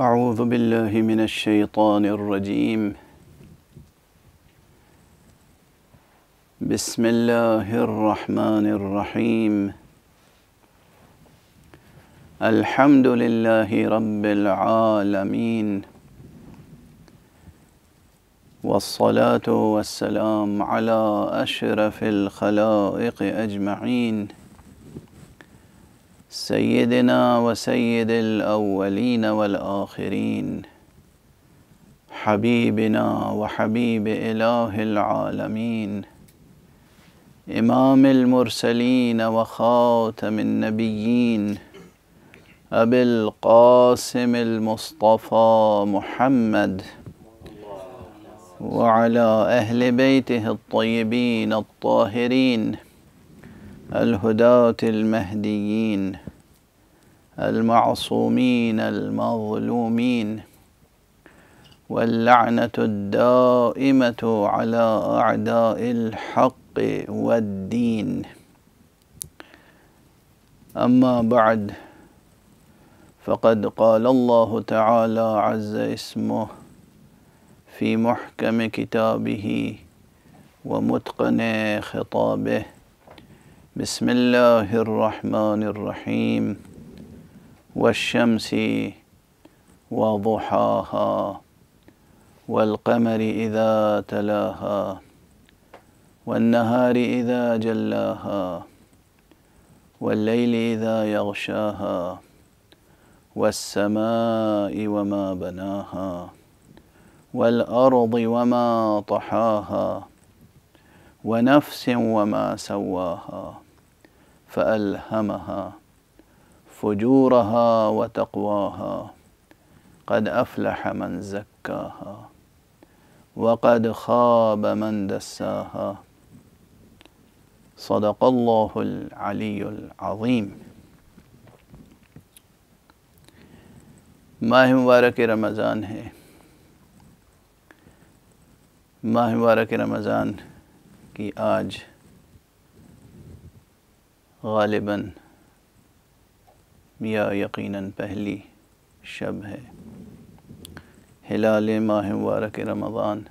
أعوذ بالله من الشيطان الرجيم بسم الله الرحمن الرحيم الحمد لله رب العالمين والصلاة والسلام على أشرف الخلائق أجمعين سيدنا وسيد الأولين والآخرين حبيبنا وحبيب إله العالمين إمام المرسلين وخاتم النبيين أبي القاسم المصطفى محمد وعلى أهل بيته الطيبين الطاهرين الهداة المهديين المعصومين المظلومين واللعنة الدائمة على أعداء الحق والدين أما بعد فقد قال الله تعالى عز اسمه في محكم كتابه ومتقن خطابه بسم الله الرحمن الرحيم والشمس وضحاها والقمر إذا تلاها والنهار إذا جلاها والليل إذا يغشاها والسماء وما بناها والأرض وما طحاها ونفس وما سواها فألهمها فجورها وتقواها قد أفلح من زكاها وقد خاب من دساها صدق الله العلي العظيم ماہ مبارک رمضان ہے ماہ مبارک رمضان कि आज गालिबा या यकीनन पहली शब है हिलाल माह मुबारक रमज़ान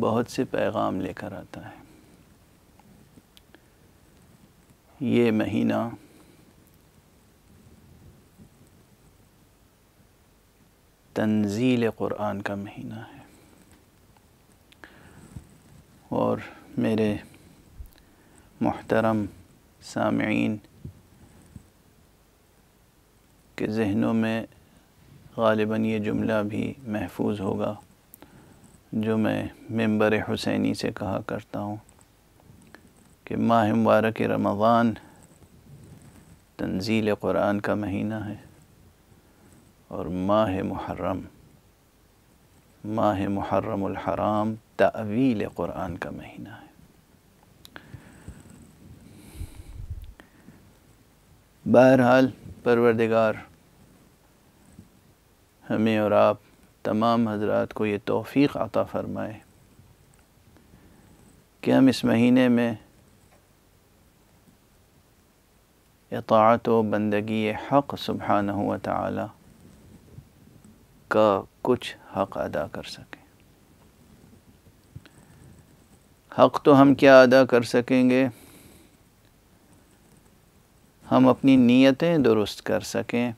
बहुत से पैगाम लेकर आता है ये महीना तंजील क़ुरान का महीना है और मेरे मोहतरम सामीन के जहनों में गालिबा ये जुमला भी महफूज होगा जो मैं मंबर हुसैनी से कहा करता हूँ कि माह मुबारक रमज़ान तंजील क़ुरान का महीना है और माह मुहर्रम माह मुहर्रम हराम तवील क़ुरान का महीना है बहरहाल परवरदिगार हमें और आप तमाम हजरात को ये तोफ़ी आता फ़रमाए कि हम इस महीने में अतात व बंदगी हक़ सुबहाना हुआ ताली का कुछ हक़ अदा कर सकें हक़ तो हम क्या अदा कर सकेंगे हम अपनी नीयतें दुरुस्त कर सकें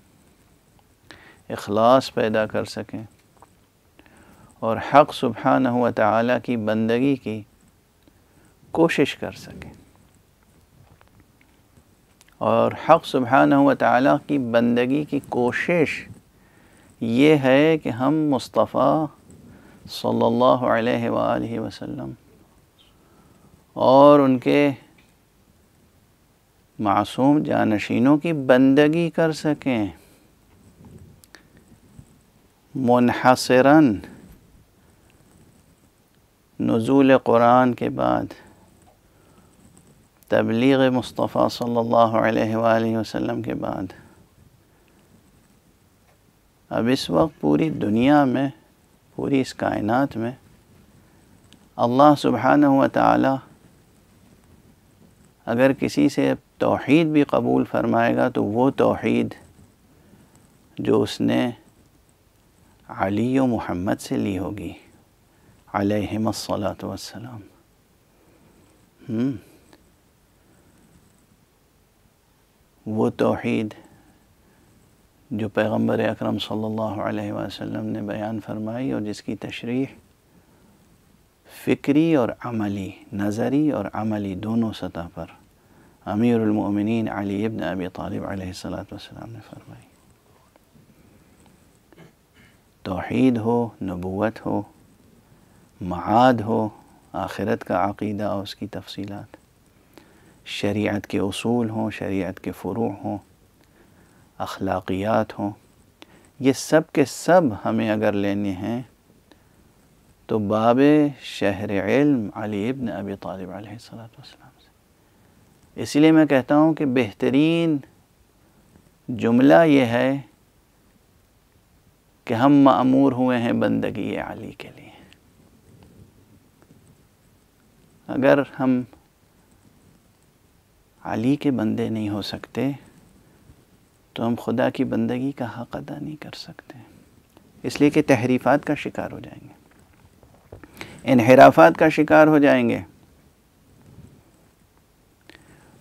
अखलास पैदा कर सकें और हक़ सुबहान हुआ की बंदगी की कोशिश कर सकें और हक़ सुबहान हुआ की बंदगी की कोशिश ये है कि हम मुस्तफ़ा सल्लल्लाहु अलैहि वसल्लम और उनके मासूम जानशीनों की बंदगी कर सकें मुनहसरन नज़ूल क़ुरान के बाद तबलीग मुस्तफ़ा सल्लल्लाहु अलैहि वसल्लम के बाद अब इस वक्त पूरी दुनिया में पूरी इस कायनात में अल्लाह सुबहान व ताली अगर किसी से तोहद भी कबूल फरमाएगा तो वो तोहद जो उसने अली व मोहम्मद से ली होगी अलहमसलात वसलाम हम्म। वो तोहद जो पैगम्बर अकरम सल्लल्लाहु अलैहि वसल्लम ने बयान फरमाई और जिसकी तशरीह फ़िक्री और अमली नज़री और अमली दोनों सतह पर अमीरमिन अली इब्न अबी तालब सलाम ने फरमाई तोहद हो नबूत हो माद हो आखिरत का अक़ीदा और उसकी तफसीलात शरीयत के असूल हों शरीयत के फ़ुरू हों अखलाक़ियात हों ये सब के सब हमें अगर लेने हैं तो बाब शहर इल्म अली इब्न अबी तालिब सलाम से इसलिए मैं कहता हूँ कि बेहतरीन जुमला ये है कि हम मामूर हुए हैं बंदगी अली के लिए अगर हम अली के बंदे नहीं हो सकते तो हम खुदा की बंदगी का हक़ अदा नहीं कर सकते इसलिए कि तहरीफ़ात का शिकार हो जाएंगे इनहराफात का शिकार हो जाएंगे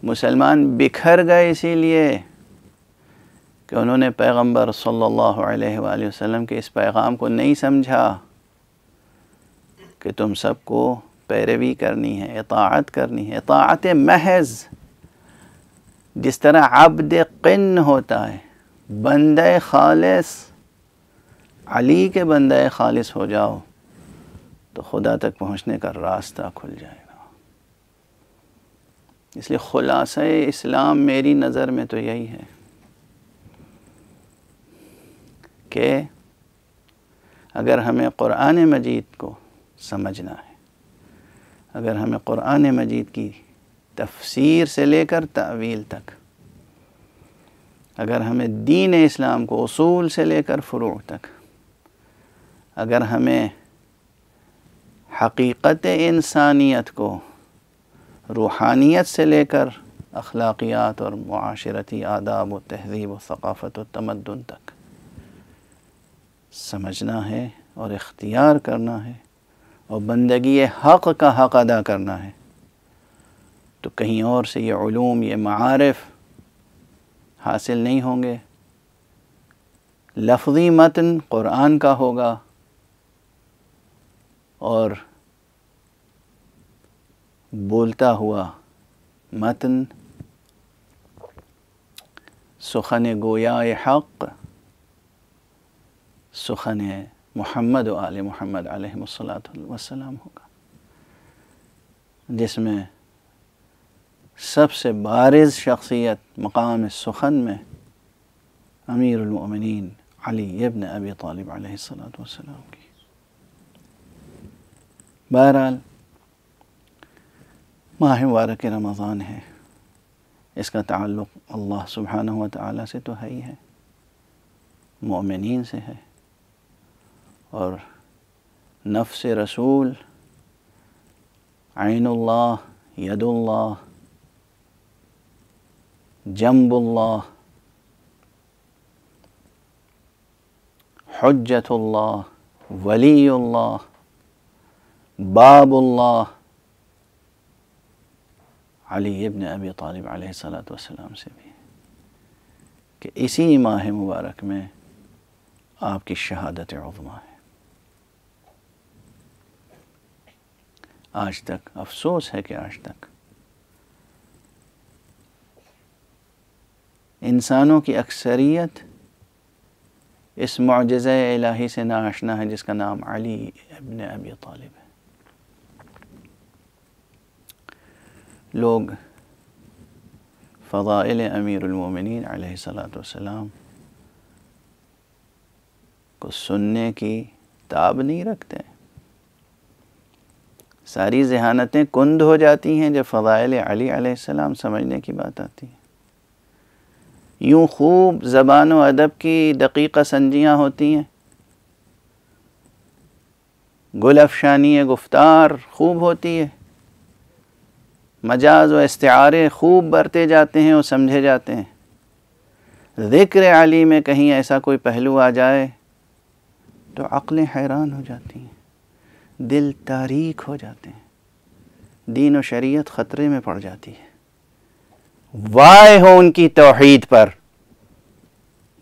मुसलमान बिखर गए इसीलिए कि उन्होंने पैगंबर सल्लल्लाहु अलैहि वसल्लम के इस पैगाम को नहीं समझा कि तुम सबको पैरवी करनी है इतात करनी है इतात महज जिस तरह आबद किन होता है बंद खालिस अली के बंद खालिस हो जाओ तो खुदा तक पहुँचने का रास्ता खुल जाएगा इसलिए ख़ुलास इस्लाम मेरी नज़र में तो यही है कि अगर हमें क़ुरान मजीद को समझना है अगर हमें क़ुरान मजीद की तफसीर से लेकर तावील तक अगर हमें दीन इस्लाम को असूल से लेकर फ़्रू तक अगर हमें हकीकत इंसानियत को रूहानियत से लेकर अखलाकियात और माशरती आदाब व तहजीब व सकाफ़त व तमदन तक समझना है और इख्तियार करना है और बंदगी हक़ का हक़ अदा करना है तो कहीं और से ये ूम ये मारफ़ हासिल नहीं होंगे लफ्ज़ी मतन क़ुरान का होगा और बोलता हुआ मतन सुखन गोया हक़ सुखन मोहम्मद आल मोहम्मद वसलाम होगा जिसमें सबसे बारज़ शख्सियत मकाम सुखन में अमीरमिन अली इबन अबी तालब सलाम की बहरहाल माह मुबारक रमज़ान है इसका ताल्लुक़ अल्लाह सुबहान व ताली से तो है ही है मोमिन से है और नफ़ रसूल आइनुल्ला यदुल्ला जम्बुल्ला हजतुल्ला वलील्ला बाबुल्लाह अली इबन अबी तालिब सलाम से भी कि इसी माह मुबारक में आपकी शहादत उजमा है आज तक अफसोस है कि आज तक इंसानों की अक्सरियत इस मुजज़ इलाही से नाआशना है जिसका नाम अली इबन अबी तालिब है लोग फ़ज़ाइल अमीरमिन सलाम को सुनने की ताब नहीं रखते सारी जहानतें कुंद हो जाती हैं जब फ़ाइल अली सलाम समझने की बात आती है यूँ खूब ज़बान व अदब की दकीक़ा संजियाँ होती हैं गुल अफशानी गुफ्तार खूब होती है मजाज व इस्तारे खूब बरते जाते हैं और समझे जाते हैं ज़िक्र अली में कहीं ऐसा कोई पहलू आ जाए तो अक्लें हैरान हो जाती हैं दिल तारीख हो जाते हैं दीन व शरीयत ख़तरे में पड़ जाती है वाय हो उनकी तोहीद पर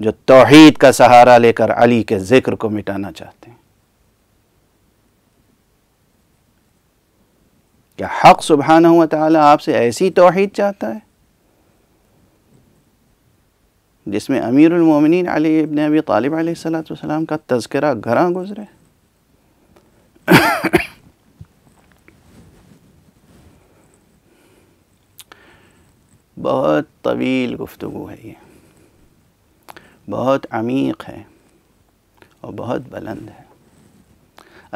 जो तोहीद का सहारा लेकर अली के ज़िक्र को मिटाना चाहते کیا حق سبحانہ وتعالی آپ سے ایسی توحید چاہتا ہے جس میں امیر المومنین علی ابن ابی طالب علیہ السلام کا تذکرہ گھران گزرے بہت طویل گفتگو ہے یہ بہت عمیق ہے اور بہت بلند ہے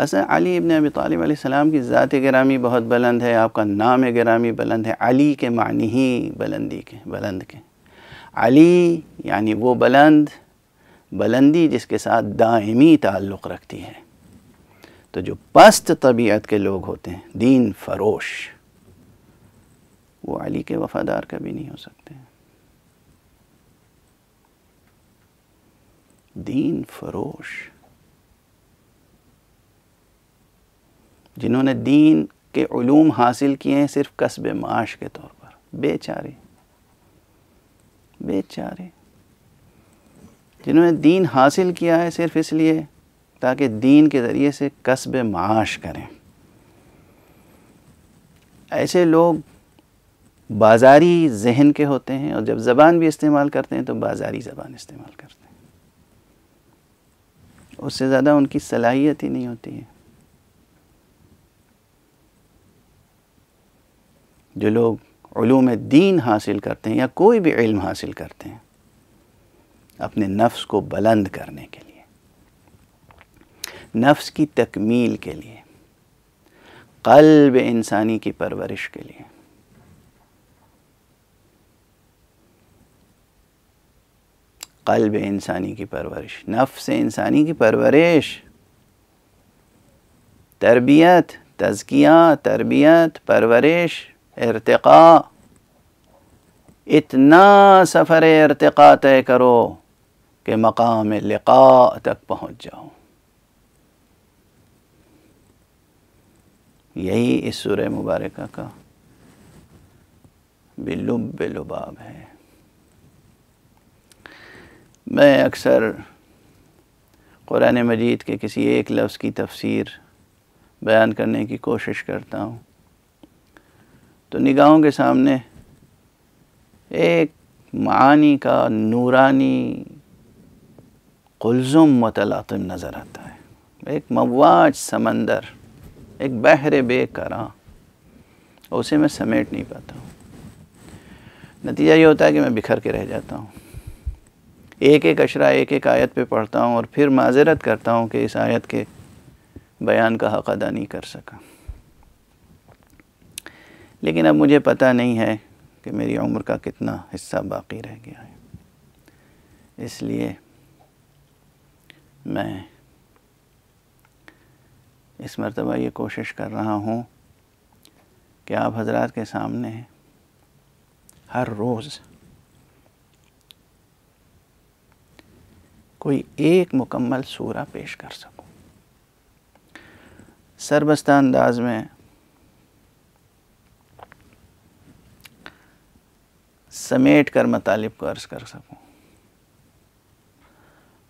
असल अली इबन अबी तालब सलाम की ज़ात गिरामी बहुत बुलंद है आपका नाम गिरामी बुलंद है अली के मानी ही बुलंदी के बुलंद के अली यानी वो बुलंद बुलंदी जिसके साथ दायमी ताल्लुक़ रखती है तो जो पस्त तबीयत के लोग होते हैं दीन फरोश वो अली के वफ़ादार कभी नहीं हो सकते दीन फरोश जिन्होंने दीन के ूम हासिल किए हैं सिर्फ कस्ब माश के तौर पर बेचारे बेचारे जिन्होंने दीन हासिल किया है सिर्फ इसलिए ताकि दीन के ज़रिए से कस्ब माश करें ऐसे लोग बाजारी जहन के होते हैं और जब ज़बान भी इस्तेमाल करते हैं तो बाजारी ज़बान इस्तेमाल करते हैं उससे ज़्यादा उनकी सलाहियत ही नहीं होती है जो लोग दीन हासिल करते हैं या कोई भी इल्म हासिल करते हैं अपने नफ्स को बुलंद करने के लिए नफ्स की तकमील के लिए कल्ब इंसानी की परवरिश के लिए कल्ब इंसानी की परवरिश नफ्स इंसानी की परवरिश तरबियत तजकिया तरबियत परवरिश इरतका इतना सफ़र इरतका तय करो कि मकाम लिका तक पहुँच जाओ यही इस सूर्य मुबारक का बिलुब लुबाब है मैं अक्सर क़ुरान मजीद के किसी एक लफ्ज़ की तफसीर बयान करने की कोशिश करता हूँ तो निगाहों के सामने एक मानी का नूरानी कुलजुम मतलातम नज़र आता है एक मवाज समंदर एक बे बेकरा उसे मैं समेट नहीं पाता हूँ नतीजा ये होता है कि मैं बिखर के रह जाता हूँ एक एक अशरा एक एक आयत पे पढ़ता हूँ और फिर माजरत करता हूँ कि इस आयत के बयान का हक़ अदा नहीं कर सका लेकिन अब मुझे पता नहीं है कि मेरी उम्र का कितना हिस्सा बाकी रह गया है इसलिए मैं इस मरतबा ये कोशिश कर रहा हूँ कि आप हजरात के सामने हर रोज़ कोई एक मुकम्मल सूरा पेश कर सकूं सरबस्ता अंदाज में समेट कर मतलब को अर्ज़ कर सकूँ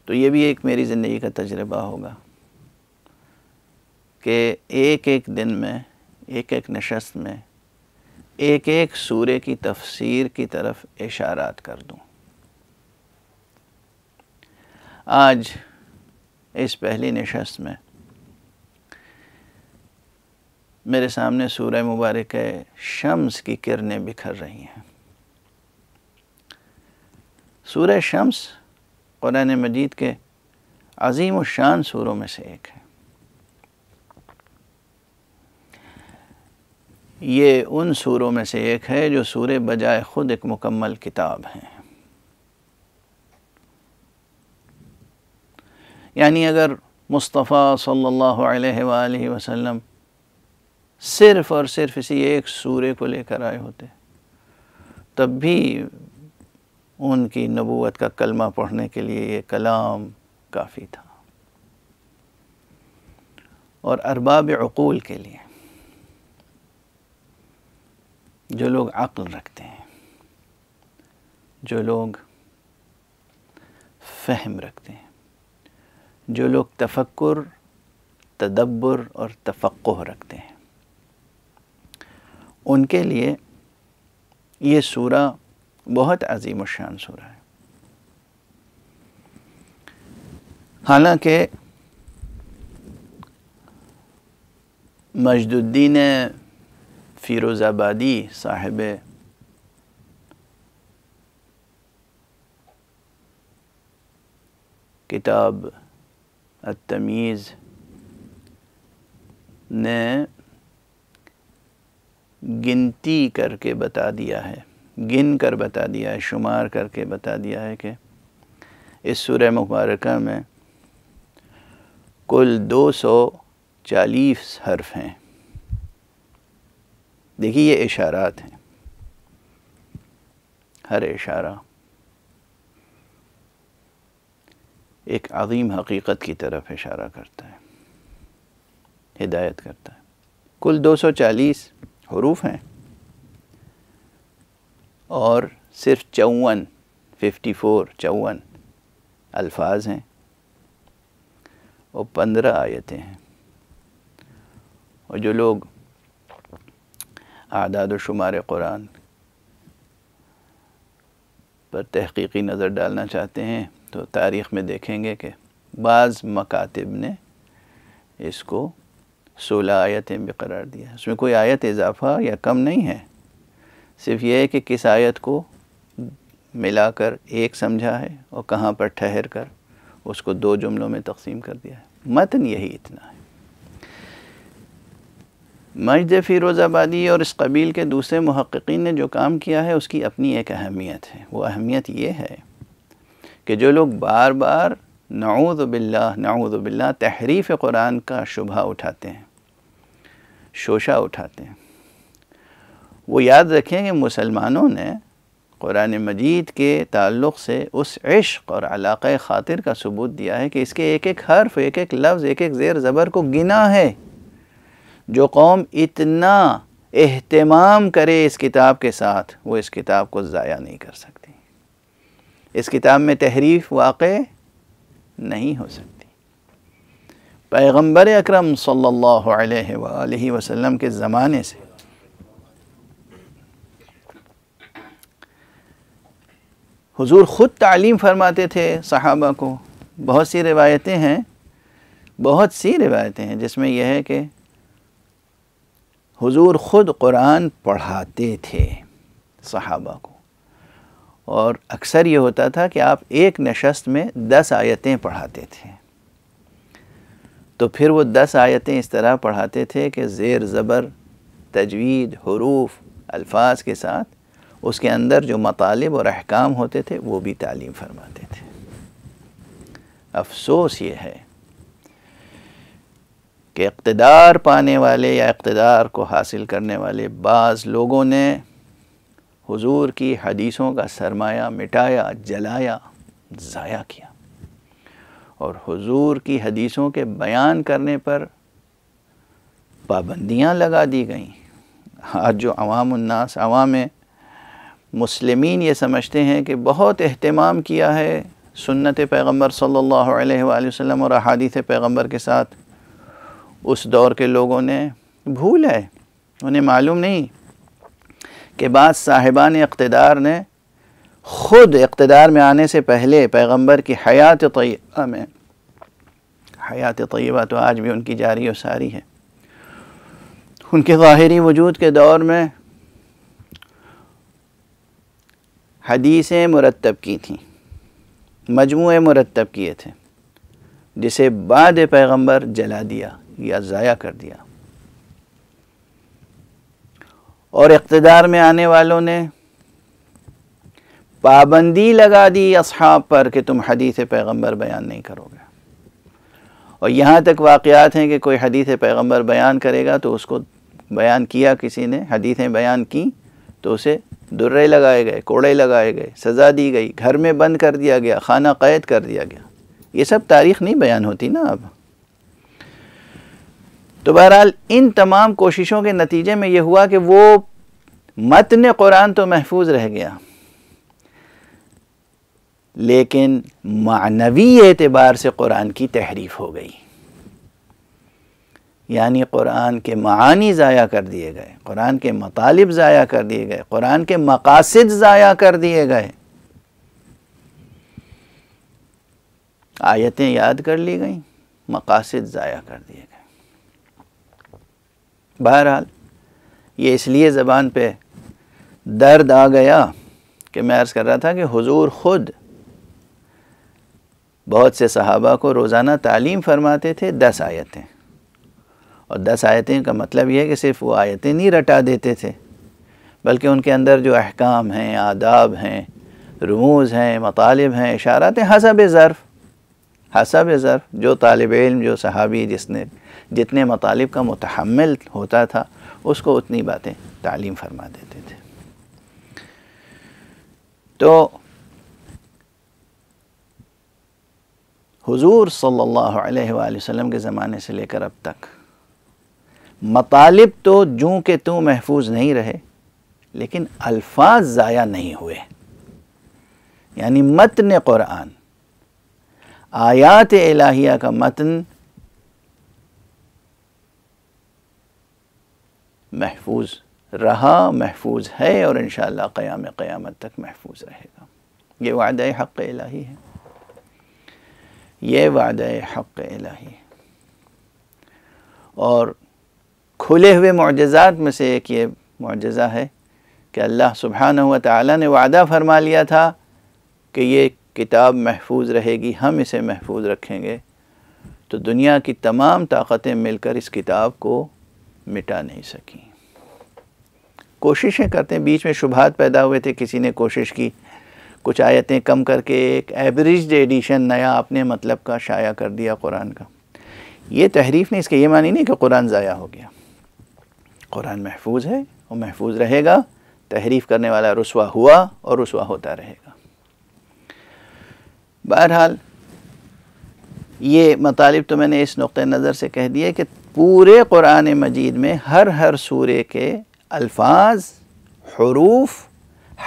तो ये भी एक मेरी ज़िंदगी का तजर्बा होगा कि एक एक दिन में एक एक नशस्त में एक एक सूर्य की तफसीर की तरफ इशारात कर दूँ आज इस पहली नशस्त में मेरे सामने सूर्य मुबारक शम्स की किरणें बिखर रही हैं सूर शम्स कुरान मजीद के अजीम शान सूरों में से एक है ये उन सूरों में से एक है जो सूर बजाय ख़ुद एक मुकम्मल किताब हैं यानी अगर मुस्तफ़ा सल्लल्लाहु अलैहि वसल्लम सिर्फ़ और सिर्फ इसी एक सूर्य को लेकर आए होते तब भी उनकी नबूत का कलमा पढ़ने के लिए ये कलाम काफ़ी था और अरबाब अकूल के लिए जो लोग अक्ल रखते हैं जो लोग फहम रखते हैं जो लोग तफक्र तदब्बर और तफक् रखते हैं उनके लिए ये सूरा बहुत अजीम शान सूरा है हालांकि मजदुद्दीन फ़िरोज़ाबादी साहिब किताब तमीज़ ने गिनती करके बता दिया है गिन कर बता दिया है शुमार करके बता दिया है कि इस सुर मुबारक में कुल दो सौ चालीस हर्फ हैं देखिए ये इशारात हैं हर इशारा एक अजीम हकीकत की तरफ इशारा करता है हिदायत करता है कुल 240 हरूफ हैं और सिर्फ चौवन फिफ्टी फोर चौवन अल्फाज हैं और पंद्रह आयतें हैं और जो लोग आदाद शुमार कुरान पर तहकीकी नज़र डालना चाहते हैं तो तारीख़ में देखेंगे कि बाज़ मकातब ने इसको सोलह आयतें भी करार दिया उसमें कोई आयत इजाफ़ा या कम नहीं है सिर्फ ये है कि किस आयत को मिलाकर एक समझा है और कहाँ पर ठहर कर उसको दो जुमलों में तकसीम कर दिया है मतन यही इतना है मस्जिद फ़िरोज़ाबादी और इस कबील के दूसरे महक्कीन ने जो काम किया है उसकी अपनी एक अहमियत है वो अहमियत ये है कि जो लोग बार बार नाउदबिल्ला नाउदबिल्ला तहरीफ़ कुरान का शुभा उठाते हैं शोशा उठाते हैं वो याद रखें कि मुसलमानों ने कुरान मजीद के ताल्लुक़ से उस इश्क और अलाक़ ख़ातिर का सबूत दिया है कि इसके एक एक हर्फ एक एक लफ्ज़ एक एक ज़ेर ज़बर को गिना है जो कौम इतना एहतमाम करे इस किताब के साथ वो इस किताब को ज़ाया नहीं कर सकती इस किताब में तहरीफ वाक़ नहीं हो सकती पैगम्बर अक्रम सल्ला वसलम के ज़माने से हुजूर ख़ुद तालीम फरमाते थे सहाबा को बहुत सी रिवायतें हैं बहुत सी रिवायतें हैं जिसमें यह है कि हुजूर ख़ुद कुरान पढ़ाते थे सहाबा को और अक्सर ये होता था कि आप एक नशस्त में दस आयतें पढ़ाते थे तो फिर वो दस आयतें इस तरह पढ़ाते थे कि ज़ेर ज़बर तजवीद हरूफ अल्फाज के साथ उसके अंदर जो मतालब और अहकाम होते थे वो भी तालीम फरमाते थे अफसोस ये है कि इकतदार पाने वाले या इकतदार को हासिल करने वाले बाज़ लोगों ने हुजूर की हदीसों का सरमाया मिटाया जलाया ज़ाया किया और हुजूर की हदीसों के बयान करने पर पाबंदियां लगा दी गईं आज जो अवाम उन्नास अवाम मुसलमान ये समझते हैं कि बहुत अहतमाम किया है सुन्नत पैगम्बर सल्ला अलैहि और अहादीत पैगम्बर के साथ उस दौर के लोगों ने भूल है उन्हें मालूम नहीं कि बाद साहिबान इकतदार ने ख़ुद इकतदार में आने से पहले पैगम्बर की हयात तयबा में हयात तयबा तो आज भी उनकी जारी व सारी है उनके ज़ाहरी वजूद के दौर में हदीसें मुरतब की थीं मजमू मुरतब किए थे जिसे बाद पैगंबर जला दिया या ज़ाया कर दिया और इकतदार में आने वालों ने पाबंदी लगा दी असहाब पर कि तुम हदीस पैगंबर बयान नहीं करोगे और यहाँ तक वाक़ात हैं कि कोई हदीस पैगंबर बयान करेगा तो उसको बयान किया किसी ने हदीसें बयान की तो उसे दुर्रे लगाए गए कोड़े लगाए गए सज़ा दी गई घर में बंद कर दिया गया खाना कैद कर दिया गया ये सब तारीख नहीं बयान होती ना अब तो बहरहाल इन तमाम कोशिशों के नतीजे में ये हुआ कि वो मतन कुरान तो महफूज रह गया लेकिन मानवी एतबार से कुरान की तहरीफ हो गई यानी कुरान के मानी ज़ाया कर दिए गए कुरान के मतालब ज़ाया कर दिए गए कुरान के मकासद ज़ाया कर दिए गए आयतें याद कर ली गई मकासद ज़ाया कर दिए गए बहरहाल ये इसलिए ज़बान पे दर्द आ गया कि मैं अर्ज़ कर रहा था कि हुजूर ख़ुद बहुत से सहाबा को रोज़ाना तालीम फरमाते थे दस आयतें और दस आयतें का मतलब यह है कि सिर्फ वो आयतें नहीं रटा देते थे बल्कि उनके अंदर जो अहकाम हैं आदाब हैं रमूज़ हैं मतालब हैं इशारात हैं हसब ज़र्फ़ हसब ज़र्फ़ जो तालब इल्म जो सहाबी जिसने जितने मतालब का मतहमल होता था उसको उतनी बातें तालीम फरमा देते थे तो हुजूर सल्लल्लाहु अलैहि वसल्लम के ज़माने से लेकर अब तक मतालब तो जूँ के तू महफूज नहीं रहे लेकिन अल्फाज ज़ाया नहीं हुए यानी मतन क़ुरान आयात इलाहिया का मतन महफूज रहा महफूज है और इन क़याम क़यामत तक महफूज रहेगा ये वाद हक़ इलाही है ये वाद हक़ इलाही है और खुले हुए मुजज़ात में से एक ये मुजज़ा है कि अल्लाह सुबहान हुआ ताली ने वादा फरमा लिया था कि ये किताब महफूज रहेगी हम इसे महफूज रखेंगे तो दुनिया की तमाम ताकतें मिलकर इस किताब को मिटा नहीं सकें कोशिशें करते हैं बीच में शुभात पैदा हुए थे किसी ने कोशिश की कुछ आयतें कम करके एक एवरेज एडिशन नया अपने मतलब का शाया कर दिया कुरान का ये तहरीफ ने इसके ये मानी नहीं कि कुरान ज़ाया हो गया कुरान महफूज है और महफूज रहेगा तहरीफ करने वाला रसवा हुआ और रसुआ होता रहेगा बहरहाल ये मतालब तो मैंने इस नुक़ नज़र से कह दिए कि पूरे कुरान मजीद में हर हर सूर्य के अल्फाज हरूफ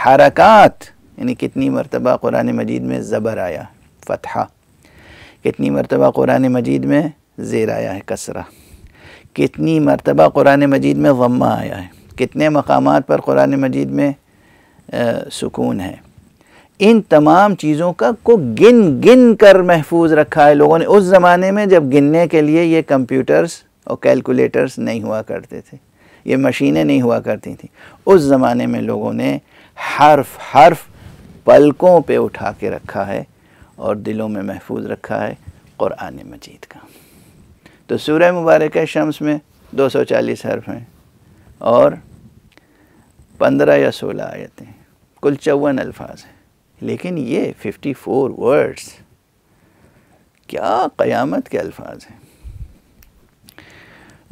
हरकत यानी कितनी मरतबा कुरान मजीद में ज़बर आया फ़तहा कितनी मरतबा कुरान मजीद में ज़ेर आया है कसरा कितनी मरतबा कुरान मजीद में गम्मा आया है कितने मकाम पर कुरान मजीद में सुकून है इन तमाम चीज़ों का को गिन गिन कर महफूज रखा है लोगों ने उस ज़माने में जब गिनने के लिए ये कंप्यूटर्स और कैलकुलेटर्स नहीं हुआ करते थे ये मशीनें नहीं हुआ करती थी उस ज़माने में लोगों ने हर्फ हर्फ पलकों पे उठा के रखा है और दिलों में महफूज रखा है क़ुरान मजीद का तो सूर्य मुबारक शम्स में 240 हर्फ हैं और 15 या 16 आयतें कुल चौवन अल्फाज हैं लेकिन ये 54 वर्ड्स क्या क़यामत के अल्फाज हैं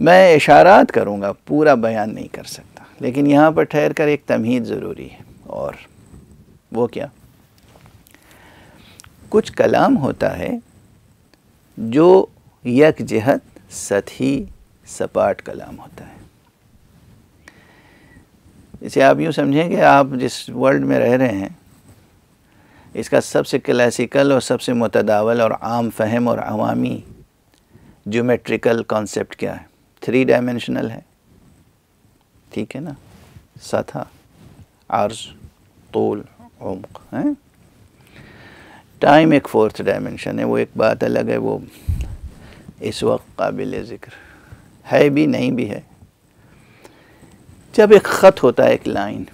मैं इशारात करूँगा पूरा बयान नहीं कर सकता लेकिन यहाँ पर ठहर कर एक तमहीद ज़रूरी है और वो क्या कुछ कलाम होता है जो सत ही सपाट कलाम होता है इसे आप यूँ समझें कि आप जिस वर्ल्ड में रह रहे हैं इसका सबसे क्लासिकल और सबसे मतदावल और आम फहम और अवामी जोमेट्रिकल कॉन्सेप्ट क्या है थ्री डायमेंशनल है ठीक है ना सथा आर्ज तोल उम्क हैं टाइम एक फोर्थ डायमेंशन है वो एक बात अलग है वो इस वक्त काबिल ज़िक्र है भी नहीं भी है जब एक ख़त होता है एक लाइन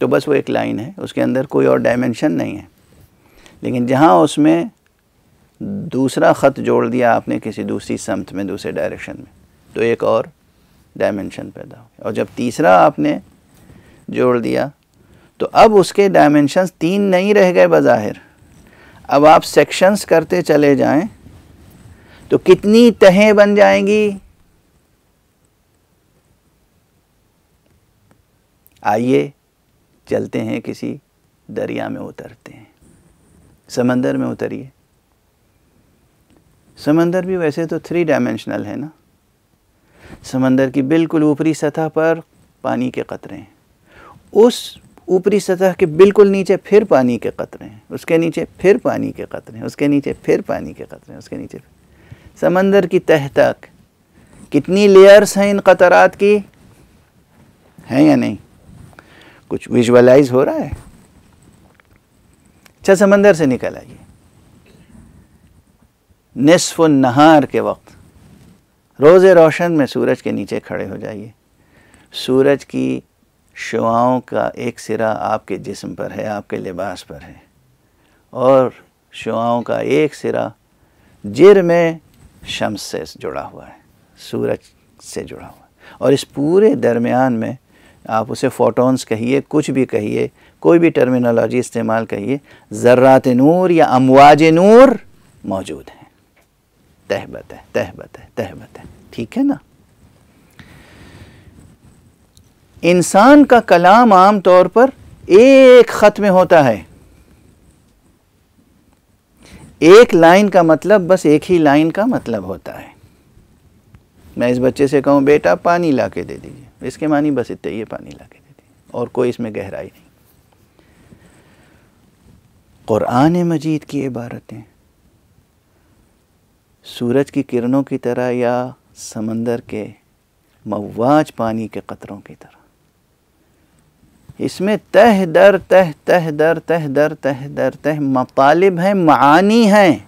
तो बस वो एक लाइन है उसके अंदर कोई और डायमेंशन नहीं है लेकिन जहाँ उसमें दूसरा ख़त जोड़ दिया आपने किसी दूसरी समत में दूसरे डायरेक्शन में तो एक और डायमेंशन पैदा हो और जब तीसरा आपने जोड़ दिया तो अब उसके डायमेंशन तीन नहीं रह गए बज़ाहिर अब आप सेक्शंस करते चले जाएं तो कितनी तहें बन जाएंगी आइए चलते हैं किसी दरिया में उतरते हैं समंदर में उतरिए समंदर भी वैसे तो थ्री डायमेंशनल है ना समंदर की बिल्कुल ऊपरी सतह पर पानी के कतरे हैं उस ऊपरी सतह के बिल्कुल नीचे फिर पानी के कतरे हैं उसके नीचे फिर पानी के कतरे हैं उसके नीचे फिर पानी के कतरे हैं उसके नीचे फिर समंदर की तह तक कितनी लेयर्स हैं इन क़तरात की हैं या नहीं कुछ विजुअलाइज हो रहा है अच्छा समंदर से निकल आइए नसफ़ नहार के वक्त रोज़ रोशन में सूरज के नीचे खड़े हो जाइए सूरज की शुआओं का एक सिरा आपके जिस्म पर है आपके लिबास पर है और शुआओं का एक सिरा जिर में शम्स से जुड़ा हुआ है सूरज से जुड़ा हुआ है और इस पूरे दरमियान में आप उसे फोटोन्स कहिए कुछ भी कहिए कोई भी टर्मिनोलॉजी इस्तेमाल कहिए ज़र्रात नूर या अमवाज नूर मौजूद हैं तहबत है तहबत है तहबत है ठीक है ना इंसान का कलाम आम तौर पर एक ख़त में होता है एक लाइन का मतलब बस एक ही लाइन का मतलब होता है मैं इस बच्चे से कहूँ बेटा पानी ला के दे दीजिए इसके मानी बस इतने ही पानी ला के दे दीजिए और कोई इसमें गहराई नहीं क़ुरान मजीद की इबारतें सूरज की किरणों की तरह या समंदर के मवाज पानी के क़तरों की तरह इसमें तह दर तह तह दर तह दर तह दर तह मतालब हैं मानी हैं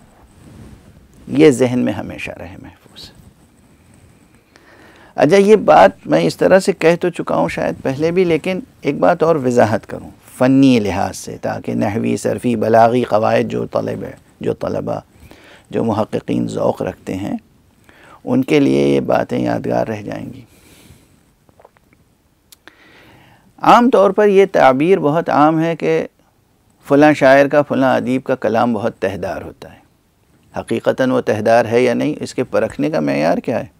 ये जहन में हमेशा रहे महफूज अच्छा ये बात मैं इस तरह से कह तो चुका हूँ शायद पहले भी लेकिन एक बात और वजाहत करूँ फ़नी लिहाज से ताकि नहवी सरफ़ी बलागी कवायद जो तलब जो तलबा जो महक्कीन ओक़ रखते हैं उनके लिए ये बातें यादगार रह जाएंगी आम तौर पर यह ताबीर बहुत आम है कि फ़लाँ शायर का फ़लाँ अदीब का कलाम बहुत तहदार होता है हकीकता वो तहदार है या नहीं इसके परखने का मैार क्या है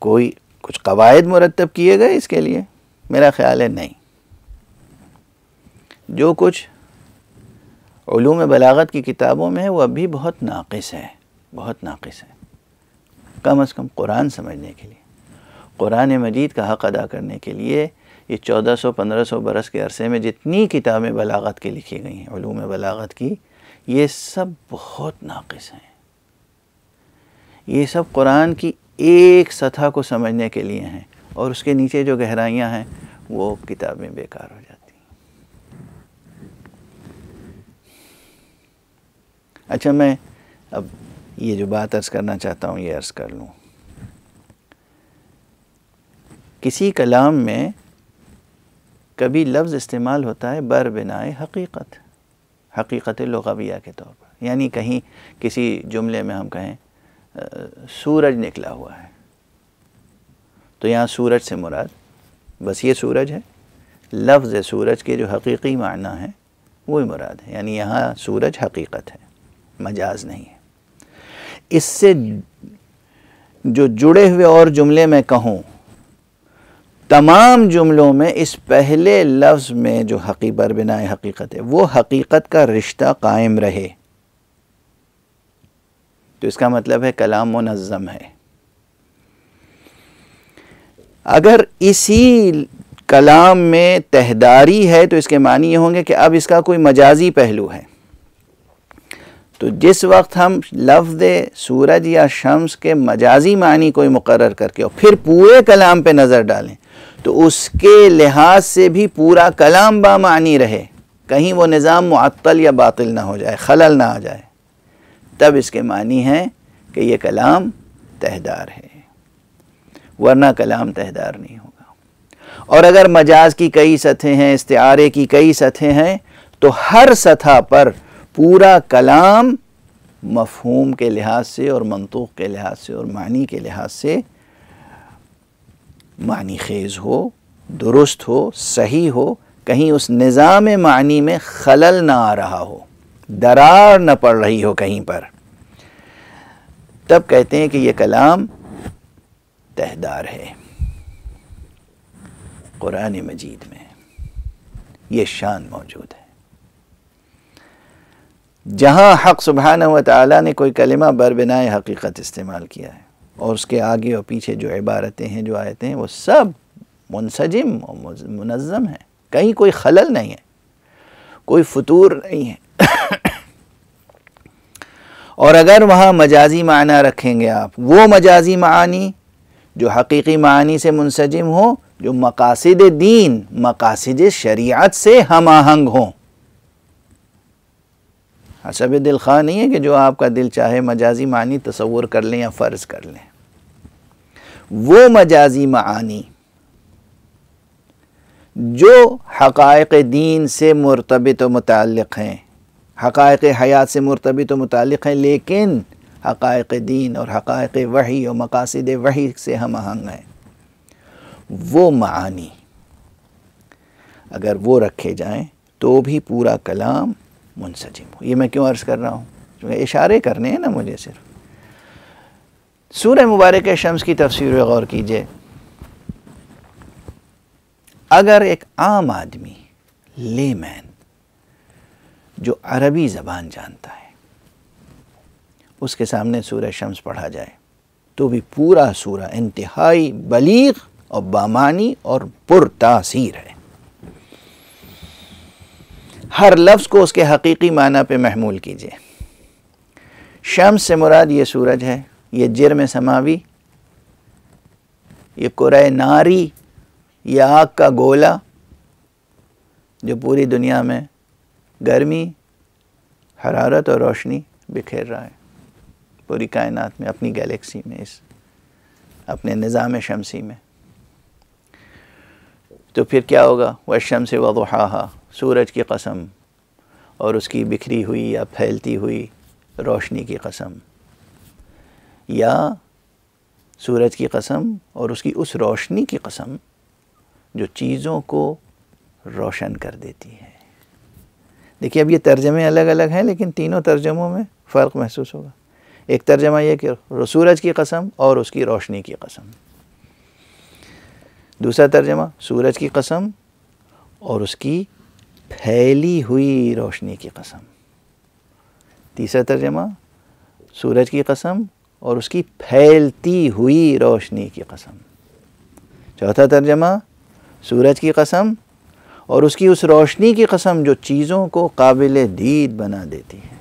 कोई कुछ कवायद मुरतब किए गए इसके लिए मेरा ख्याल है नहीं जो कुछ ूम बलागत की किताबों में है वो अभी बहुत नाक़ है बहुत नाक़ है कम अज़ कम कुरान समझने के लिए कुरान मजीद का हक़ अदा करने के लिए ये 1400-1500 बरस के अरसे में जितनी किताबें बलागत की लिखी गई हैं ूम बलागत की ये सब बहुत नाकस हैं ये सब कुरान की एक सतह को समझने के लिए हैं और उसके नीचे जो गहराइयाँ हैं वो किताबें बेकार हो जाती हैं अच्छा मैं अब ये जो बात अर्ज़ करना चाहता हूँ ये अर्ज़ कर लूँ किसी कलाम में कभी लफ्ज़ इस्तेमाल होता है बर बिनाए हकीकत हकीकत लगविया के तौर पर यानी कहीं किसी जुमले में हम कहें सूरज निकला हुआ है तो यहाँ सूरज से मुराद बस ये सूरज है लफ्ज़ सूरज के जो हकीकी माना है वही मुराद है यानी यहाँ सूरज हकीकत है मजाज नहीं है इससे जो जुड़े हुए और जुमले में कहूँ तमाम जुमलों में इस पहले लफ्ज़ में जो हकीबर बिनाए हकीकत है वो हकीकत का रिश्ता कायम रहे तो इसका मतलब है कलाम मुनज़म है अगर इसी कलाम में तहदारी है तो इसके मानी ये होंगे कि अब इसका कोई मजाजी पहलू है तो जिस वक्त हम लफ्ज़ सूरज या शम्स के मजाजी मानी कोई मुकर करके और फिर पूरे कलाम पे नज़र डालें तो उसके लिहाज से भी पूरा कलाम बामानी रहे कहीं वो निज़ाम मअतल या बातिल ना हो जाए खलल ना आ जाए तब इसके मानी है कि ये कलाम तहदार है वरना कलाम तहदार नहीं होगा और अगर मजाज की कई सतहें हैं इस्तारे की कई सतहें हैं तो हर सतह पर पूरा कलाम मफहूम के लिहाज से और मनतूक़ के लिहाज से और मानी के लिहाज से मानी खेज़ हो दुरुस्त हो सही हो कहीं उस निज़ाम मानी में खलल ना आ रहा हो दरार न पड़ रही हो कहीं पर तब कहते हैं कि यह कलाम तहदार है क़ुरान मजीद में ये शान मौजूद है जहाँ हक सुबहाना व ताली ने कोई कलिमा बरबिनाए हकीकत इस्तेमाल किया है और उसके आगे और पीछे जो इबारतें हैं जो आयतें हैं वो सब मुनसजम और मुनज़म हैं कहीं कोई खलल नहीं है कोई फतूर नहीं है और अगर वहाँ मजाजी माना रखेंगे आप वो मजाजी मानी जो हकीकी मानी से मुनसजम हो जो मकासद दीन मकासद शरीयत से हम आहंग हों हसब हाँ, दिल खा नहीं है कि जो आपका दिल चाहे मजाजी मानी तस्वूर कर लें या फ़र्ज़ कर लें वो मजाजी मानी जो हक़ दीन से मरतबत मतलक़ हैं हक़ हयात से मरतबत मतलक हैं लेकिन हक़ दीन और हक़ वही और मकासद वही से हम आहंग हैं वो मानी अगर वो रखे जाएँ तो भी पूरा कलाम मुंसजिम हो ये मैं क्यों अर्ज़ कर रहा हूँ इशारे करने हैं ना मुझे सिर्फ सूर्य मुबारक शम्स की तफसीर गौर कीजिए अगर एक आम आदमी लेमैन जो अरबी ज़बान जानता है उसके सामने सूर्य शम्स पढ़ा जाए तो भी पूरा सूर इंतहाई बलीग और बामानी और पुरतासीर है हर लफ्ज़ को उसके हकीकी माना पे महमूल कीजिए शम्स से मुराद ये सूरज है ये में समावी ये कुरय नारी यह आग का गोला जो पूरी दुनिया में गर्मी हरारत और रोशनी बिखेर रहा है पूरी कायनात में अपनी गैलेक्सी में इस अपने निज़ाम शमसी में तो फिर क्या होगा वह शमस वहा सूरज की कसम और उसकी बिखरी हुई या फैलती हुई रोशनी की कसम या सूरज की कसम और उसकी उस रोशनी की कसम जो चीज़ों को रोशन कर देती है देखिए अब ये तर्जमे अलग अलग हैं लेकिन तीनों तर्जमों में फ़र्क महसूस होगा एक तर्जमा यह कि सूरज की कसम और उसकी रोशनी की कसम दूसरा तर्जमा सूरज की कसम और उसकी फैली हुई रोशनी की कसम तीसरा तर्जमा सूरज की कसम और उसकी फैलती हुई रोशनी की कसम चौथा तर्जमा सूरज की कसम और उसकी उस रोशनी की कसम जो चीज़ों को काबिल दीद बना देती है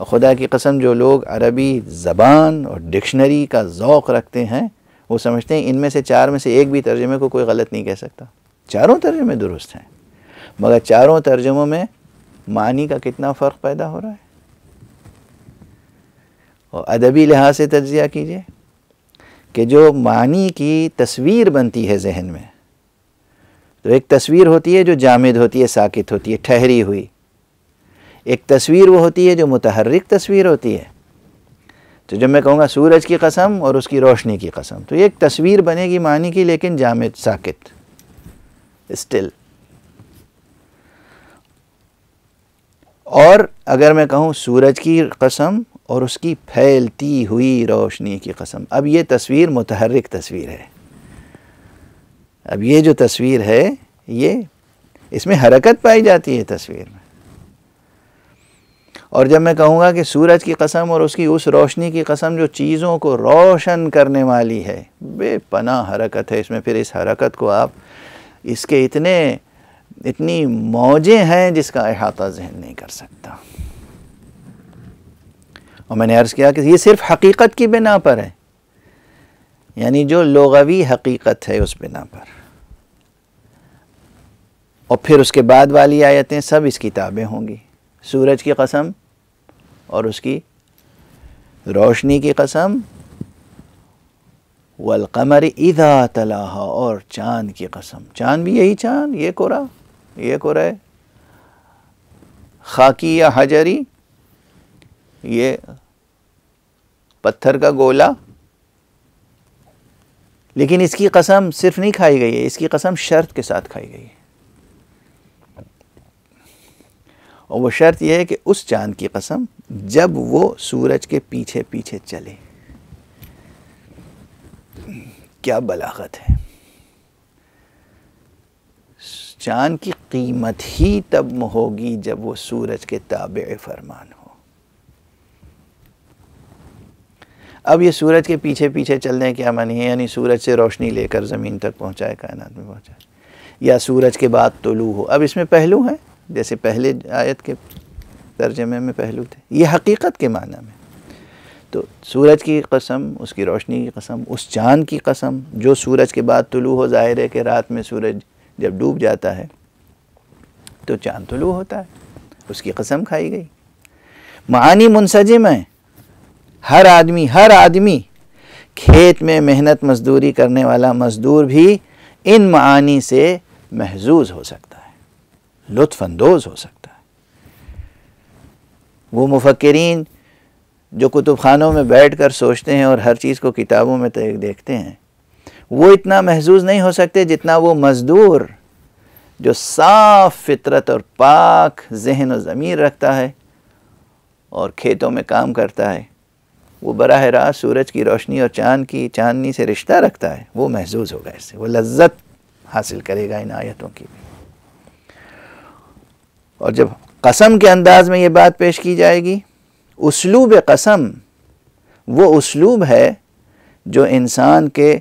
और ख़ुदा की कसम जो लोग अरबी ज़बान और डिक्शनरी का ओक़ रखते हैं वो समझते हैं इनमें से चार में से एक भी तर्जमे को कोई गलत नहीं कह सकता चारों तर्जमे दुरुस्त हैं मगर चारों तर्जमों में मानी का कितना फ़र्क पैदा हो रहा है और अदबी लिहाज से तजिया कीजिए कि जो मानी की तस्वीर बनती है जहन में तो एक तस्वीर होती है जो जामिद होती है साकित होती है ठहरी हुई एक तस्वीर वो होती है जो मुतहरक तस्वीर होती है तो जब मैं कहूँगा सूरज की कसम और उसकी रोशनी की कसम तो ये एक तस्वीर बनेगी मानी की लेकिन जामिद साकित स्टिल और अगर मैं कहूँ सूरज की कसम और उसकी फैलती हुई रोशनी की कसम अब ये तस्वीर मुतहरिक तस्वीर है अब ये जो तस्वीर है ये इसमें हरकत पाई जाती है तस्वीर में और जब मैं कहूँगा कि सूरज की कसम और उसकी उस रोशनी की कसम जो चीज़ों को रोशन करने वाली है बेपना हरकत है इसमें फिर इस हरकत को आप इसके इतने इतनी मौजें हैं जिसका अहाता जहन नहीं कर सकता और मैंने अर्ज़ किया कि ये सिर्फ हकीकत की बिना पर है यानी जो लोगवी हकीकत है उस बिना पर और फिर उसके बाद वाली आयतें सब इस किताबें होंगी सूरज की कसम और उसकी रोशनी की कसम वलकमर इधा तलाहा और चाँद की कसम चाँद भी यही चाँद ये कोरा ये कोरा है खाकी या हजरी ये पत्थर का गोला लेकिन इसकी कसम सिर्फ नहीं खाई गई है इसकी कसम शर्त के साथ खाई गई है और वो शर्त यह है कि उस चांद की कसम जब वो सूरज के पीछे पीछे चले क्या बलागत है चांद की कीमत ही तब होगी जब वो सूरज के ताबे फरमान हो अब ये सूरज के पीछे पीछे चलने क्या मानी है यानी सूरज से रोशनी लेकर ज़मीन तक पहुँचाए कायनात में पहुँचाए या सूरज के बाद तलू तो हो अब इसमें पहलू हैं जैसे पहले आयत के तर्जमे में पहलू थे ये हकीकत के माना में तो सूरज की कसम उसकी रोशनी की कसम उस चाँद की कसम जो सूरज के बाद तुलू तो हो ज़ाहिर है कि रात में सूरज जब डूब जाता है तो चाँद तुलू तो होता है उसकी कसम खाई गई मानी मुनसजिम है हर आदमी हर आदमी खेत में मेहनत मजदूरी करने वाला मजदूर भी इन मानी से महजूज हो सकता है लुफानंदोज हो सकता है वो मुफक्रीन जो कुतुब खानों में बैठ कर सोचते हैं और हर चीज़ को किताबों में तो देखते हैं वो इतना महजूज नहीं हो सकते जितना वो मज़दूर जो साफ फितरत और पाक जहन व ज़मीर रखता है और खेतों में काम करता है वो बरह रास्त सूरज की रोशनी और चाँद की चांदनी से रिश्ता रखता है वो महजूज होगा इससे वो लज्जत हासिल करेगा इन आयतों की और जब कसम के अंदाज में ये बात पेश की जाएगी उसलूब कसम वो उसलूब है जो इंसान के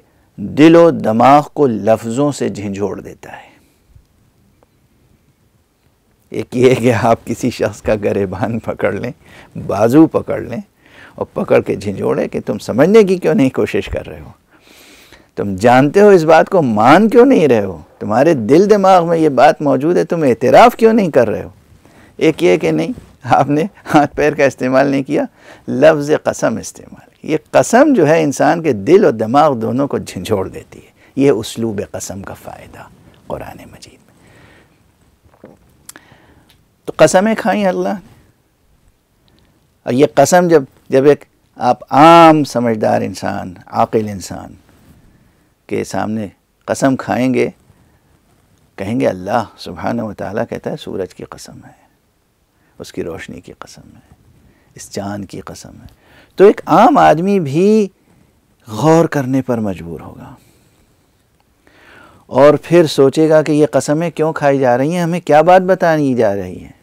दिल व दमाग को लफ्ज़ों से झिझोड़ देता है एक ये कि आप किसी शख्स का गरेबान पकड़ लें बाजू पकड़ लें और पकड़ के झिझोड़े कि तुम समझने की क्यों नहीं कोशिश कर रहे हो तुम जानते हो इस बात को मान क्यों नहीं रहे हो तुम्हारे दिल दिमाग में ये बात मौजूद है तुम एतराफ़ क्यों नहीं कर रहे हो एक ये कि नहीं आपने हाथ पैर का इस्तेमाल नहीं किया लफ्ज़ कसम इस्तेमाल ये कसम जो है इंसान के दिल और दिमाग दोनों को झिझोड़ देती है ये उसलूब कसम का फ़ायदा कुरान मजीद में तो कसमें खाई अल्लाह और ये कसम जब जब एक आप आम समझदार इंसान आकिल इंसान के सामने कसम खाएंगे कहेंगे अल्लाह सुबहान व कहता है सूरज की कसम है उसकी रोशनी की कसम है इस चाँद की कसम है तो एक आम आदमी भी गौर करने पर मजबूर होगा और फिर सोचेगा कि ये कसमें क्यों खाई जा रही हैं हमें क्या बात बतानी जा रही है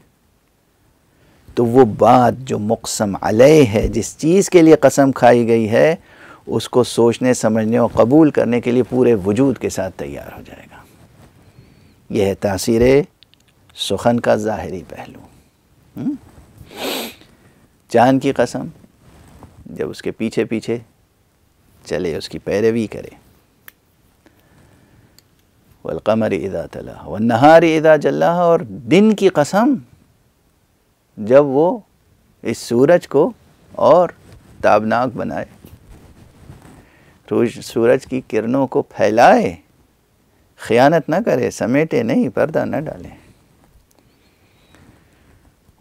तो वो बात जो मकसम अलह है जिस चीज़ के लिए कसम खाई गई है उसको सोचने समझने और कबूल करने के लिए पूरे वजूद के साथ तैयार हो जाएगा यह है तासीर सुखन का ज़ाहरी पहलू चाँद हम्म? की कसम जब उसके पीछे पीछे चले उसकी पैरवी करे वलकमर इदा तला व नहार इदा जल्ला और दिन की कसम जब वो इस सूरज को और ताबनाक बनाए रोज तो सूरज की किरणों को फैलाए ख़यानत ना करे समेटे नहीं पर्दा ना डाले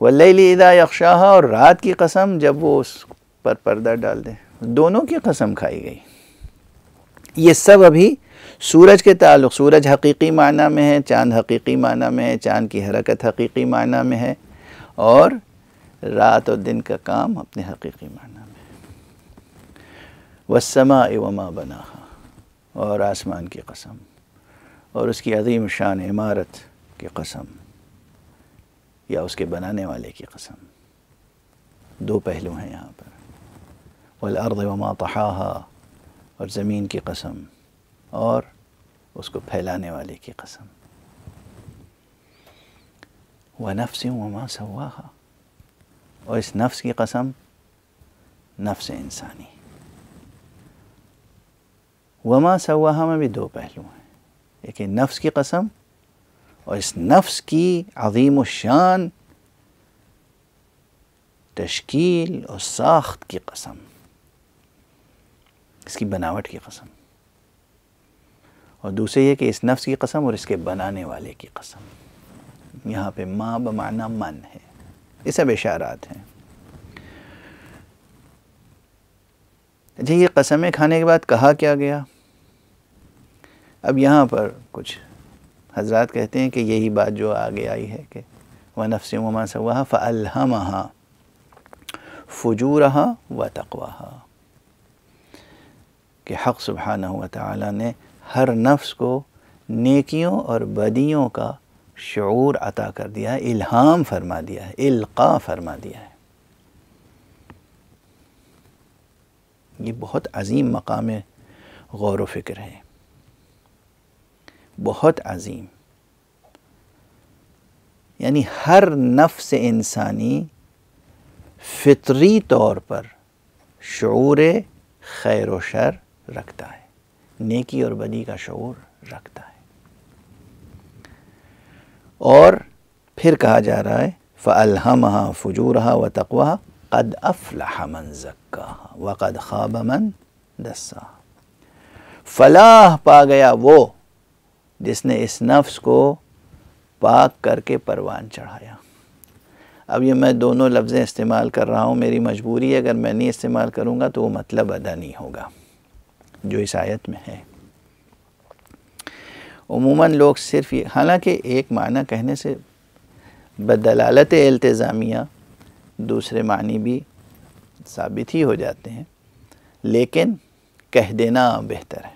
वल्लैली इदा और रात की कसम जब वो उस पर पर्दा डाल दे दोनों की कसम खाई गई ये सब अभी सूरज के ताल्लुक सूरज हकीकी माना में है चांद हकीकी माना में है चांद की हरकत हकीकी माना में है और रात और दिन का काम अपने हकीकी माना में वसमा एवमा बना और आसमान की कसम और उसकी अजीम शान इमारत की कसम या उसके बनाने वाले की कसम दो पहलू हैं यहाँ पर वल अर्द वमा पहा और ज़मीन की कसम और उसको फैलाने वाले की कसम व ونفس वमा सवाहा और इस नफ्स की कसम नफ्स इंसानी वमा सवाहा में भी दो पहलू हैं एक है नफ्स की कसम और इस नफ्स की अजीम शान तश्कील और साख्त की कसम इसकी बनावट की कसम और दूसरे ये कि इस नफ्स की कसम और इसके बनाने वाले की कसम यहाँ पे माँ बमाना मन है ये सब इशारात हैं अच्छा ये कसमें खाने के बाद कहा क्या गया अब यहाँ पर कुछ हजरत कहते हैं कि यही बात जो आगे आई है कि व से वमा सवाह फजू फजूरहा व तकवा कि हक़ सुबहाना हुआ ने हर नफ्स को नेकियों और बदियों का शूर अता कर दिया है इल्हाम फरमा दिया है इल्का फरमा दिया है ये बहुत अजीम मकाम गौर व फिक्र है बहुत अजीम यानी हर नफ्स इंसानी फितरी तौर पर शूर खैर व शर रखता है नेकी और बदी का शूर रखता है और फिर कहा जा रहा है फ़लहमहा फजूरहा व तकवा कद अफलाह मन जक्का व कद ख्वाब मन दस्सा फलाह पा गया वो जिसने इस नफ्स को पाक करके परवान चढ़ाया अब ये मैं दोनों लफ्ज़ें इस्तेमाल कर रहा हूँ मेरी मजबूरी है अगर मैं नहीं इस्तेमाल करूँगा तो वो मतलब अदा नहीं होगा जो इस आयत में है उमूमा लोग सिर्फ ये हालांकि एक माना कहने से बदलालत अल्तज़ामिया दूसरे मानी भी साबित ही हो जाते हैं लेकिन कह देना बेहतर है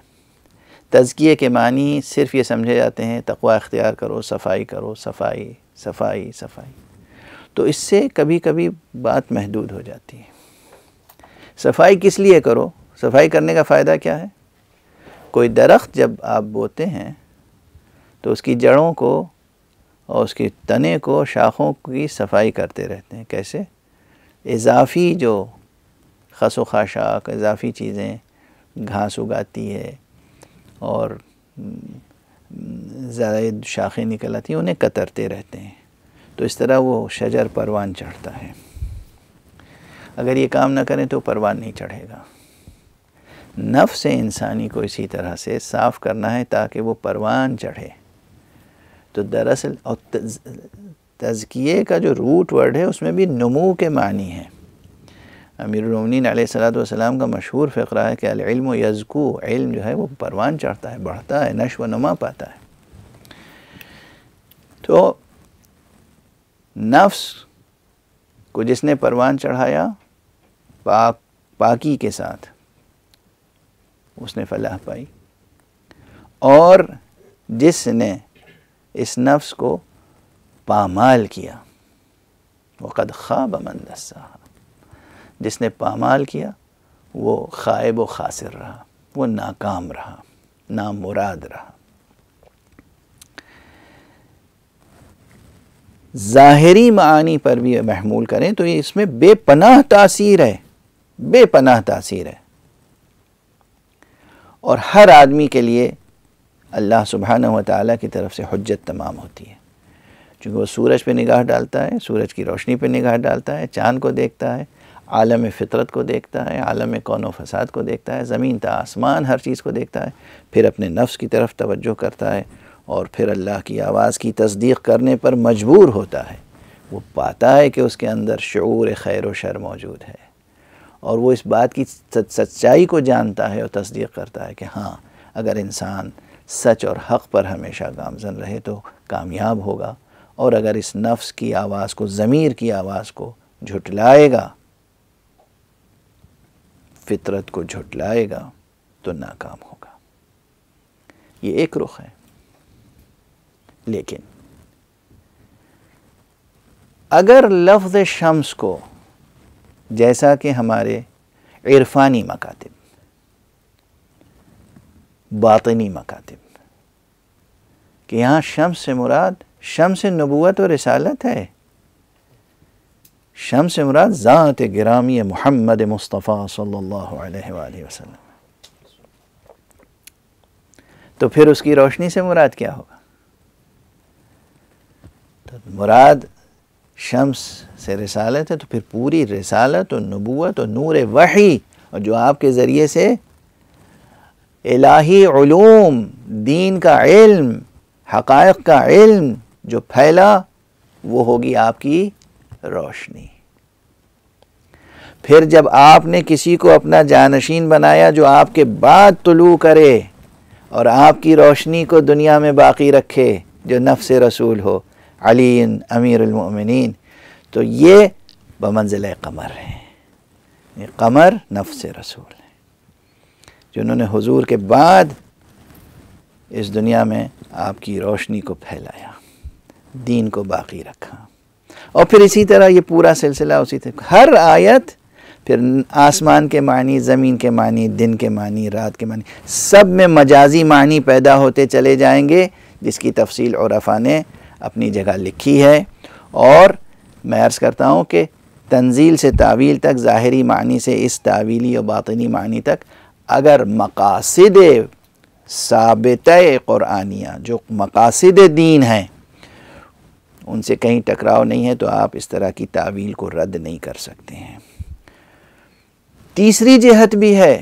तज़किए के मानी सिर्फ ये समझे जाते हैं तकवा अख्तियार करो सफाई करो सफाई सफाई सफाई तो इससे कभी कभी बात महदूद हो जाती है सफाई किस लिए करो सफाई करने का फ़ायदा क्या है कोई दरख्त जब आप बोते हैं तो उसकी जड़ों को और उसके तने को शाखों की सफाई करते रहते हैं कैसे इजाफ़ी जो खस खाशाक इजाफ़ी चीज़ें घास उगाती है और ज़रा शाखें निकल आती हैं उन्हें कतरते रहते हैं तो इस तरह वो शजर परवान चढ़ता है अगर ये काम ना करें तो परवान नहीं चढ़ेगा नफ से इंसानी को इसी तरह से साफ़ करना है ताकि वो परवान चढ़े तो दरअसल और तज़किए का जो रूट वर्ड है उसमें भी नमू के मानी है अमीरमिन सलाम का मशहूर फ़करा है कि अलम यज़कू इल्म जो है वो परवान चढ़ता है बढ़ता है नश व नुमा पाता है तो नफ्स को जिसने परवान चढ़ाया पाक पाकी के साथ उसने फलाह पाई और जिसने इस नफ्स को पामाल किया वक़द ख़्वाब मंदसा जिसने पामाल किया वो ख़ायब व खासिर रहा वो नाकाम रहा ना मुराद रहा ज़ाहरी मानी पर भी महमूल करें तो ये इसमें बेपनाह तासीर है बेपनाह तासीर है और हर आदमी के लिए अल्लाह सुबहाना व ताली की तरफ से हजत तमाम होती है चूँकि वो सूरज पे निगाह डालता है सूरज की रोशनी पे निगाह डालता है चाँद को देखता है आलम फ़ितरत को देखता है आलम कौन फसाद को देखता है ज़मीन त आसमान हर चीज़ को देखता है फिर अपने नफ्स की तरफ तवज्जो करता है और फिर अल्लाह की आवाज़ की तस्दीक करने पर मजबूर होता है वो पाता है कि उसके अंदर शूर खैर व शर मौजूद है और वो इस बात की सच्चाई को जानता है और तस्दीक करता है कि हाँ अगर इंसान सच और हक़ पर हमेशा गामजन रहे तो कामयाब होगा और अगर इस नफ्स की आवाज़ को ज़मीर की आवाज़ को झुटलाएगा फितरत को झुटलाएगा तो नाकाम होगा ये एक रुख है लेकिन अगर लफ्ज़ शम्स को जैसा कि हमारे इरफानी मकातब बातनी मकातब कि यहाँ शम से मुराद से नबूत और रसालत है से मुराद ज़ात ग्रामी मोहम्मद मुस्तफ़ा सल्लल्लाहु अलैहि वसल्लम तो फिर उसकी रोशनी से मुराद क्या होगा तो मुराद शम्स से रसालत है तो फिर पूरी रसालत और नबूत और नूर वही और जो आपके ज़रिए से इलाही दीन का इल्म हकायक का इल्म जो फैला वो होगी आपकी रोशनी फिर जब आपने किसी को अपना जानशीन बनाया जो आपके बाद तुलू करे और आपकी रोशनी को दुनिया में बाकी रखे जो नफ्स रसूल हो अलीन अमीरमिन तो ये बमंजिल कमर है कमर नफ्स रसूल कि उन्होंने हुजूर के बाद इस दुनिया में आपकी रोशनी को फैलाया दीन को बाकी रखा और फिर इसी तरह ये पूरा सिलसिला उसी तरह हर आयत फिर आसमान के मानी ज़मीन के मानी दिन के मानी रात के मानी सब में मजाजी मानी पैदा होते चले जाएंगे जिसकी तफसील रफ़ा ने अपनी जगह लिखी है और मैं अर्ज़ करता हूँ कि तंजील से तावील तक ज़ाहरी मानी से इस तावीली और बातनी मानी तक अगर मकासद साबित क़ुरानिया जो मकासद दीन हैं उनसे कहीं टकराव नहीं है तो आप इस तरह की तावील को रद्द नहीं कर सकते हैं तीसरी जहत भी है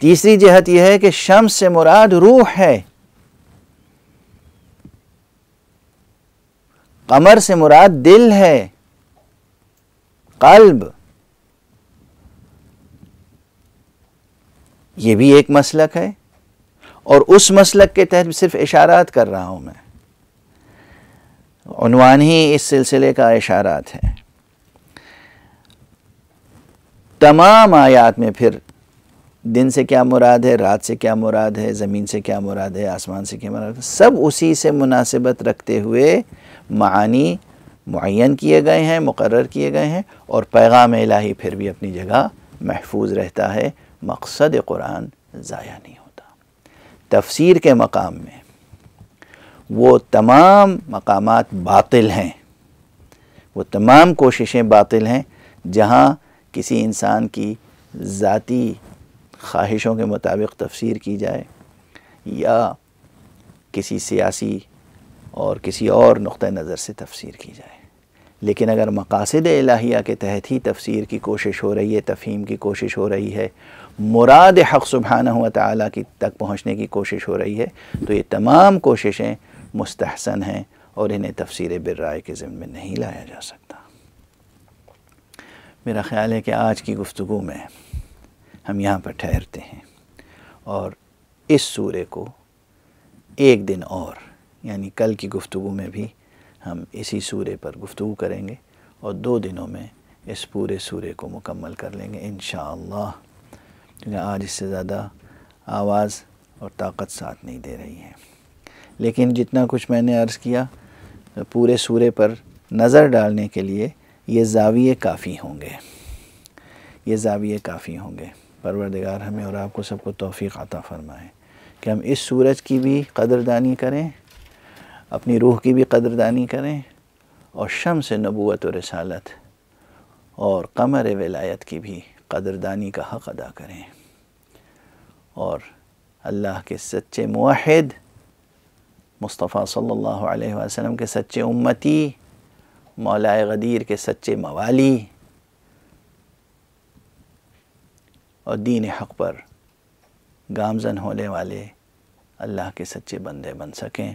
तीसरी जहत यह है कि शम्स से मुराद रूह है कमर से मुराद दिल है कल्ब ये भी एक मसलक है और उस मसलक के तहत सिर्फ इशारात कर रहा हूँ मैं उनवान ही इस सिलसिले का इशारात है तमाम आयात में फिर दिन से क्या मुराद है रात से क्या मुराद है ज़मीन से क्या मुराद है आसमान से क्या मुराद है सब उसी से मुनासिबत रखते हुए मानी मुन किए गए हैं मुकर किए गए हैं और पैगाम इलाही फिर भी अपनी जगह महफूज रहता है मकसद कुरान ज़ाया नहीं होता तफसीर के मकाम में वो तमाम मकाम बातिल हैं वो तमाम कोशिशें बातिल हैं जहाँ किसी इंसान की ज़ाती ख्वाहिशों के मुताबिक तफसीर की जाए या किसी सियासी और किसी और नुक़ नज़र से तफसीर की जाए लेकिन अगर मकासद इलाहिया के तहत ही तफसीर की कोशिश हो रही है तफ़हीम की कोशिश हो रही है मुराद हक़ सुबहाना हुआ ताली की तक पहुँचने की कोशिश हो रही है तो ये तमाम कोशिशें मुस्तहसन हैं और इन्हें तफसीर बिर्राय के ज़िम्मे नहीं लाया जा सकता मेरा ख़्याल है कि आज की गुफ्तु में हम यहाँ पर ठहरते हैं और इस सूर्य को एक दिन और यानी कल की गुफ्तु में भी हम इसी सूर्य पर गुफ्तु करेंगे और दो दिनों में इस पूरे सूर्य को मुकम्मल कर लेंगे इन क्योंकि आज इससे ज़्यादा आवाज़ और ताकत साथ नहीं दे रही है लेकिन जितना कुछ मैंने अर्ज़ किया पूरे सूर्य पर नज़र डालने के लिए ये जाविये काफ़ी होंगे ये जाविये काफ़ी होंगे परवरदिगार हमें और आपको सबको तोफ़ी अता फ़रमाएँ कि हम इस सूरज की भी कदरदानी करें अपनी रूह की भी कदरदानी करें और शम से नबूत रसालत और कमर वलायत की भी कदरदानी का हक़ अदा करें और अल्लाह के सच्चे मुहद मुस्तफ़ा सल्लल्लाहु अलैहि वसल्लम के सच्चे उम्मती मौलाए गदीर के सच्चे मवाली और दीन हक़ पर गामजन होने वाले अल्लाह के सच्चे बंदे बन सकें